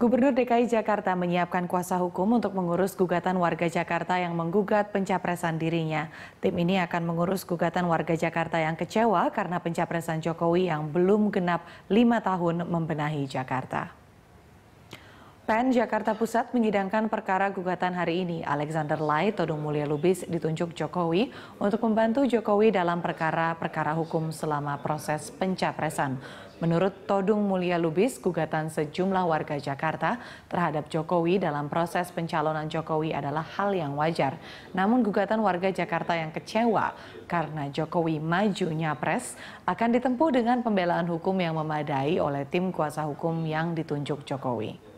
Gubernur DKI Jakarta menyiapkan kuasa hukum untuk mengurus gugatan warga Jakarta yang menggugat pencapresan dirinya. Tim ini akan mengurus gugatan warga Jakarta yang kecewa karena pencapresan Jokowi yang belum genap lima tahun membenahi Jakarta. PN Jakarta Pusat menyidangkan perkara gugatan hari ini. Alexander Lai Todung Mulia Lubis ditunjuk Jokowi untuk membantu Jokowi dalam perkara-perkara hukum selama proses pencapresan. Menurut Todung Mulia Lubis, gugatan sejumlah warga Jakarta terhadap Jokowi dalam proses pencalonan Jokowi adalah hal yang wajar. Namun gugatan warga Jakarta yang kecewa karena Jokowi maju nyapres akan ditempuh dengan pembelaan hukum yang memadai oleh tim kuasa hukum yang ditunjuk Jokowi.